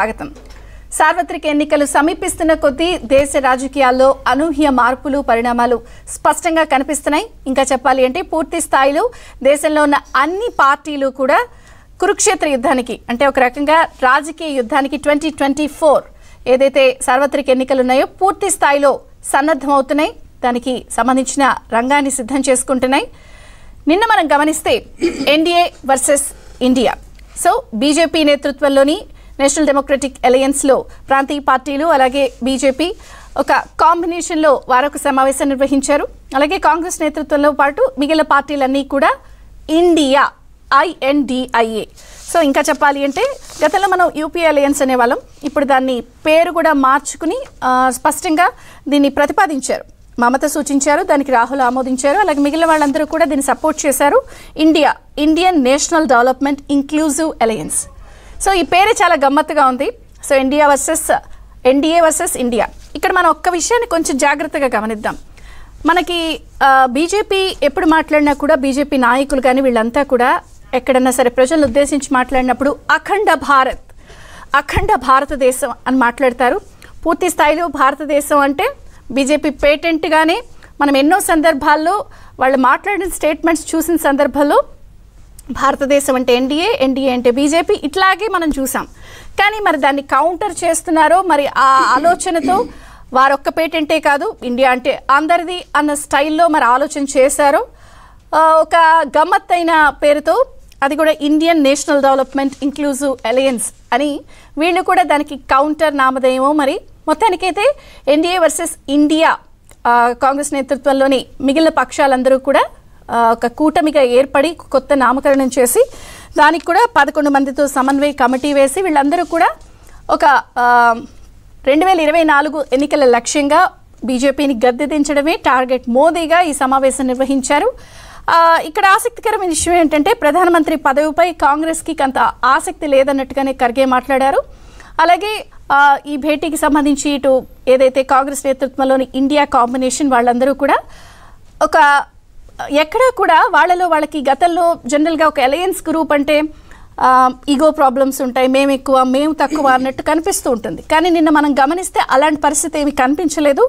స్వాగతం సార్వత్రిక ఎన్నికలు సమీపిస్తున్న కొద్దీ దేశ రాజకీయాల్లో అనూహ్య మార్పులు పరిణామాలు స్పష్టంగా కనిపిస్తున్నాయి ఇంకా చెప్పాలి అంటే పూర్తి స్థాయిలో దేశంలో ఉన్న అన్ని పార్టీలు కూడా కురుక్షేత్ర యుద్ధానికి అంటే ఒక రకంగా రాజకీయ యుద్ధానికి ట్వంటీ ట్వంటీ ఫోర్ ఏదైతే సార్వత్రిక ఎన్నికలు ఉన్నాయో పూర్తి స్థాయిలో సన్నద్ధమవుతున్నాయి దానికి సంబంధించిన రంగాన్ని సిద్ధం చేసుకుంటున్నాయి నిన్న మనం గమనిస్తే NDA versus India so BJP నేతృత్వంలోని నేషనల్ డెమోక్రటిక్ అలయన్స్లో ప్రాంతీయ పార్టీలు అలాగే బీజేపీ ఒక కాంబినేషన్లో వారొక సమావేశం నిర్వహించారు అలాగే కాంగ్రెస్ నేతృత్వంలో పాటు మిగిలిన పార్టీలన్నీ కూడా ఇండియా ఐఎన్డిఐఏ సో ఇంకా చెప్పాలి అంటే గతంలో మనం యూపీ అలయన్స్ అనేవాళ్ళం ఇప్పుడు దాన్ని పేరు కూడా మార్చుకుని స్పష్టంగా దీన్ని ప్రతిపాదించారు మమత సూచించారు దానికి రాహుల్ ఆమోదించారు అలాగే మిగిలిన వాళ్ళందరూ కూడా దీన్ని సపోర్ట్ చేశారు India Indian national development inclusive alliance so ఈ పేరే చాలా గమ్మత్తుగా ఉంది so India versus NDA versus India ఇక్కడ మనం ఒక్క విషయాన్ని కొంచెం జాగ్రత్తగా గమనిద్దాం మనకి బీజేపీ ఎప్పుడు మాట్లాడినా కూడా బీజేపీ నాయకులు కానీ వీళ్ళంతా కూడా ఎక్కడన్నా సరే ప్రజలను ఉద్దేశించి మాట్లాడినప్పుడు అఖండ భారత్ అఖండ భారతదేశం అని మాట్లాడతారు పూర్తి స్థాయిలో భారతదేశం అంటే బీజేపీ పేటెంట్గానే మనం ఎన్నో సందర్భాల్లో వాళ్ళు మాట్లాడిన స్టేట్మెంట్స్ చూసిన సందర్భంలో భారతదేశం అంటే ఎన్డీఏ ఎన్డీఏ అంటే బీజేపీ ఇట్లాగే మనం చూసాం కానీ మరి దాన్ని కౌంటర్ చేస్తున్నారో మరి ఆ ఆలోచనతో వారొక్క పేటెంటే కాదు ఇండియా అంటే అందరిది అన్న స్టైల్లో మరి ఆలోచన చేశారు ఒక గమ్మత్తైన పేరుతో అది కూడా Indian national development inclusive alliance అని వీళ్ళు కూడా దానికి కౌంటర్ నామదేమో మరి మొత్తానికైతే ఎన్డీఏ వర్సెస్ ఇండియా కాంగ్రెస్ నేతృత్వంలోని మిగిలిన పక్షాలందరూ కూడా ఒక కూటమిగా ఏర్పడి కొత్త నామకరణం చేసి దానికి కూడా పదకొండు మందితో సమన్వయ కమిటీ వేసి వీళ్ళందరూ కూడా ఒక రెండు వేల ఇరవై నాలుగు ఎన్నికల లక్ష్యంగా బీజేపీని గద్దెదించడమే టార్గెట్ మోదీగా ఈ సమావేశం నిర్వహించారు ఇక్కడ ఆసక్తికరమైన విషయం ఏంటంటే ప్రధానమంత్రి పదవిపై కాంగ్రెస్కి కొంత ఆసక్తి లేదన్నట్టుగానే ఖర్గే మాట్లాడారు అలాగే ఈ భేటీకి సంబంధించి ఇటు ఏదైతే కాంగ్రెస్ నేతృత్వంలోని ఇండియా కాంబినేషన్ వాళ్ళందరూ కూడా ఒక ఎక్కడా కూడా వాళ్ళలో వాళ్ళకి గతంలో జనరల్గా ఒక అలయన్స్ గ్రూప్ అంటే ఈగో ప్రాబ్లమ్స్ ఉంటాయి మేము ఎక్కువ మేము తక్కువ అన్నట్టు కనిపిస్తూ ఉంటుంది కానీ నిన్న మనం గమనిస్తే అలాంటి పరిస్థితి ఏమి కనిపించలేదు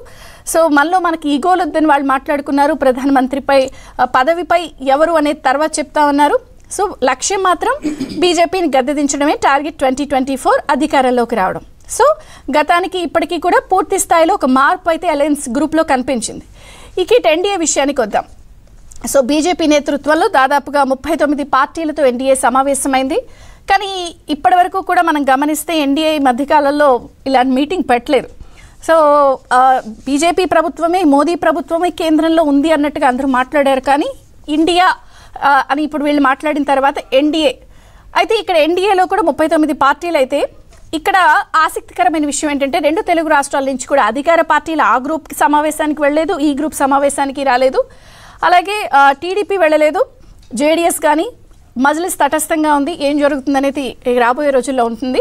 సో మనలో మనకి ఈగోలు వద్దని వాళ్ళు మాట్లాడుకున్నారు ప్రధానమంత్రిపై పదవిపై ఎవరు అనేది తర్వాత చెప్తా ఉన్నారు సో లక్ష్యం మాత్రం బీజేపీని గద్దెదించడమే టార్గెట్ ట్వంటీ ట్వంటీ ఫోర్ అధికారంలోకి రావడం సో గతానికి ఇప్పటికీ కూడా పూర్తి స్థాయిలో ఒక మార్పు అయితే అలయన్స్ గ్రూప్లో కనిపించింది ఇక ఎన్డీఏ విషయానికి వద్దాం సో బీజేపీ నేతృత్వంలో దాదాపుగా ముప్పై తొమ్మిది పార్టీలతో ఎన్డీఏ సమావేశమైంది కానీ ఇప్పటి వరకు కూడా మనం గమనిస్తే ఎన్డీఏ మధ్యకాలంలో ఇలాంటి మీటింగ్ పెట్టలేరు సో బీజేపీ ప్రభుత్వమే మోదీ ప్రభుత్వమే కేంద్రంలో ఉంది అన్నట్టుగా అందరూ మాట్లాడారు కానీ ఇండియా అని ఇప్పుడు వీళ్ళు మాట్లాడిన తర్వాత ఎన్డీఏ అయితే ఇక్కడ ఎన్డీఏలో కూడా ముప్పై తొమ్మిది పార్టీలు అయితే ఇక్కడ ఆసక్తికరమైన విషయం ఏంటంటే రెండు తెలుగు రాష్ట్రాల నుంచి కూడా అధికార పార్టీలు ఆ గ్రూప్ సమావేశానికి వెళ్ళలేదు ఈ గ్రూప్ సమావేశానికి రాలేదు అలాగే టీడీపీ వెళ్ళలేదు జేడీఎస్ కానీ మజిలిస్ తటస్థంగా ఉంది ఏం జరుగుతుందనేది రాబోయే రోజుల్లో ఉంటుంది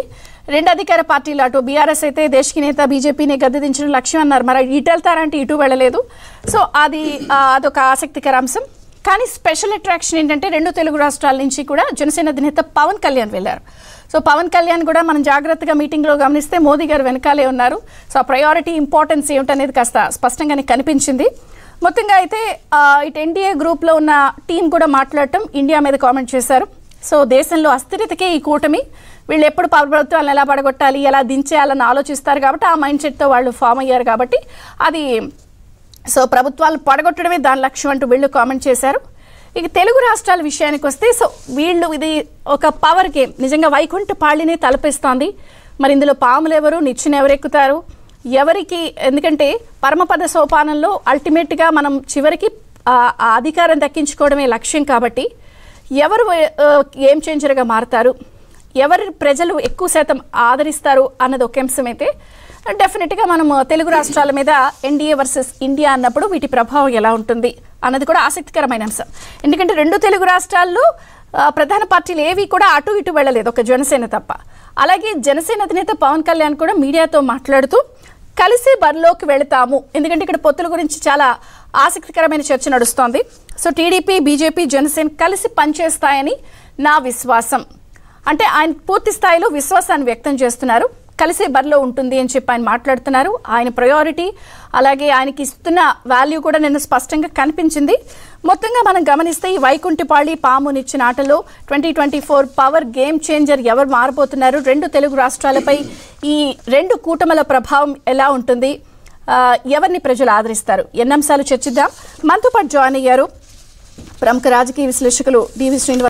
రెండు అధికార పార్టీలు అటు బీఆర్ఎస్ అయితే దేశకి నేత బీజేపీని గద్దెదించిన లక్ష్యం అన్నారు మరి ఇటు వెళ్తారంటే ఇటు వెళ్ళలేదు సో అది అదొక ఆసక్తికర అంశం కానీ స్పెషల్ అట్రాక్షన్ ఏంటంటే రెండు తెలుగు రాష్ట్రాల నుంచి కూడా జనసేన అధినేత పవన్ కళ్యాణ్ వెళ్ళారు సో పవన్ కళ్యాణ్ కూడా మనం జాగ్రత్తగా మీటింగ్లో గమనిస్తే మోదీ గారు వెనకాలే ఉన్నారు సో ఆ ప్రయారిటీ ఇంపార్టెన్స్ ఏమిటనేది కాస్త స్పష్టంగానే కనిపించింది మొత్తంగా అయితే ఇటు ఎన్డీఏ గ్రూప్లో ఉన్న టీం కూడా మాట్లాడటం ఇండియా మీద కామెంట్ చేశారు సో దేశంలో అస్థిరతకే ఈ కూటమి వీళ్ళు ఎప్పుడు ప్రభుత్వాలను ఎలా పడగొట్టాలి ఎలా దించేయాలని ఆలోచిస్తారు కాబట్టి ఆ మైండ్ సెట్తో వాళ్ళు ఫామ్ అయ్యారు కాబట్టి అది సో ప్రభుత్వాలు పడగొట్టడమే దాని లక్ష్యం అంటూ వీళ్ళు కామెంట్ చేశారు ఇక తెలుగు రాష్ట్రాల విషయానికి వస్తే సో వీళ్ళు ఇది ఒక పవర్ గేమ్ నిజంగా వైకుంఠ పాళినే తలపిస్తోంది మరి ఇందులో పాములు ఎవరు నిచ్చిన ఎవరెక్కుతారు ఎవరికి ఎందుకంటే పరమపద సోపానంలో అల్టిమేట్గా మనం చివరికి అధికారం దక్కించుకోవడమే లక్ష్యం కాబట్టి ఎవరు గేమ్ చేంజర్గా మారుతారు ఎవరు ప్రజలు ఎక్కువ శాతం ఆదరిస్తారు అన్నది ఒక అంశం అయితే డెఫినెట్గా మనం తెలుగు రాష్ట్రాల మీద ఎన్డీఏ వర్సెస్ ఇండియా అన్నప్పుడు వీటి ప్రభావం ఎలా ఉంటుంది అన్నది కూడా ఆసక్తికరమైన అంశం ఎందుకంటే రెండు తెలుగు రాష్ట్రాల్లో ప్రధాన పార్టీలు ఏవి కూడా అటు ఇటు వెళ్ళలేదు ఒక జనసేన తప్ప అలాగే జనసేన అధినేత పవన్ కళ్యాణ్ కూడా మీడియాతో మాట్లాడుతూ కలిసి బరిలోకి వెళతాము ఎందుకంటే ఇక్కడ పొత్తుల గురించి చాలా ఆసక్తికరమైన చర్చ నడుస్తోంది సో టీడీపీ బీజేపీ జనసేన కలిసి పనిచేస్తాయని నా విశ్వాసం అంటే ఆయన పూర్తి స్థాయిలో విశ్వాసాన్ని వ్యక్తం చేస్తున్నారు కలిసే బరిలో ఉంటుంది అని చెప్పి ఆయన మాట్లాడుతున్నారు ఆయన ప్రయారిటీ అలాగే ఆయనకి ఇస్తున్న వాల్యూ కూడా నిన్న స్పష్టంగా కనిపించింది మొత్తంగా మనం గమనిస్తే ఈ వైకుంఠపాళి పామునిచ్చిన ఆటలో twenty twenty four power game changer ఎవరు మారబోతున్నారు రెండు తెలుగు రాష్ట్రాలపై ఈ రెండు కూటమల ప్రభావం ఎలా ఉంటుంది ఎవరిని ప్రజలు ఆదరిస్తారు ఎన్ని అంశాలు చర్చిద్దాం మనతో పాటు జాయిన్ అయ్యారు ప్రముఖ రాజకీయ విశ్లేషకులు డివి శ్రీనివాస్